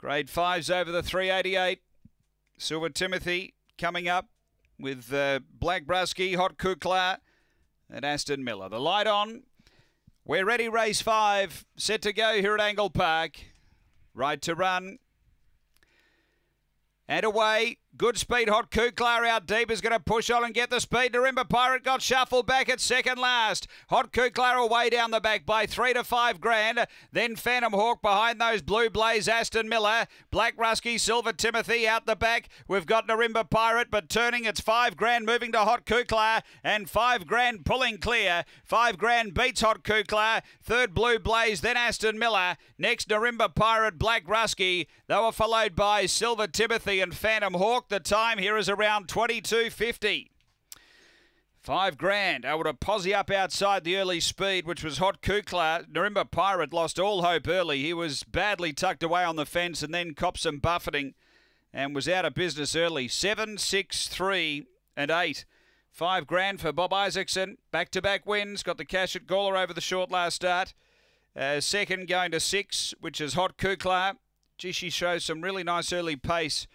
Grade fives over the 388. Silver Timothy coming up with uh, Black Brusky, Hot Kukla, and Aston Miller. The light on. We're ready, race five. Set to go here at Angle Park. Right to run. And away. Good speed, Hot Kuklar out deep is going to push on and get the speed. Narimba Pirate got shuffled back at second last. Hot Kuklar away down the back by three to five grand. Then Phantom Hawk behind those Blue Blaze, Aston Miller, Black Rusky, Silver Timothy out the back. We've got Narimba Pirate, but turning it's five grand moving to Hot Kuklar and five grand pulling clear. Five grand beats Hot Kuklar. Third Blue Blaze, then Aston Miller. Next Narimba Pirate, Black Rusky. They were followed by Silver Timothy and Phantom Hawk. The time here is around 22.50. Five grand Out of posse up outside the early speed, which was Hot Kukla. Narimba Pirate lost all hope early. He was badly tucked away on the fence and then copped some buffeting and was out of business early. Seven, six, three, and eight. Five grand for Bob Isaacson. Back to back wins. Got the cash at Gawler over the short last start. Uh, second going to six, which is Hot Kukla. Gee, she shows some really nice early pace.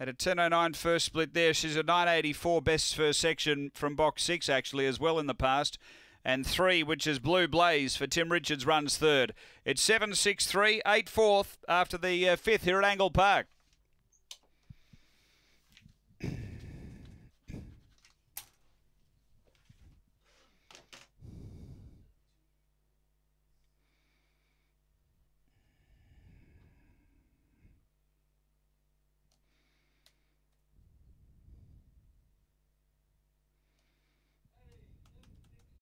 At a 10.09 first split there. She's a 9.84 best first section from box six, actually, as well in the past. And three, which is Blue Blaze for Tim Richards, runs third. It's 7 6 3, 8 fourth after the uh, fifth here at Angle Park.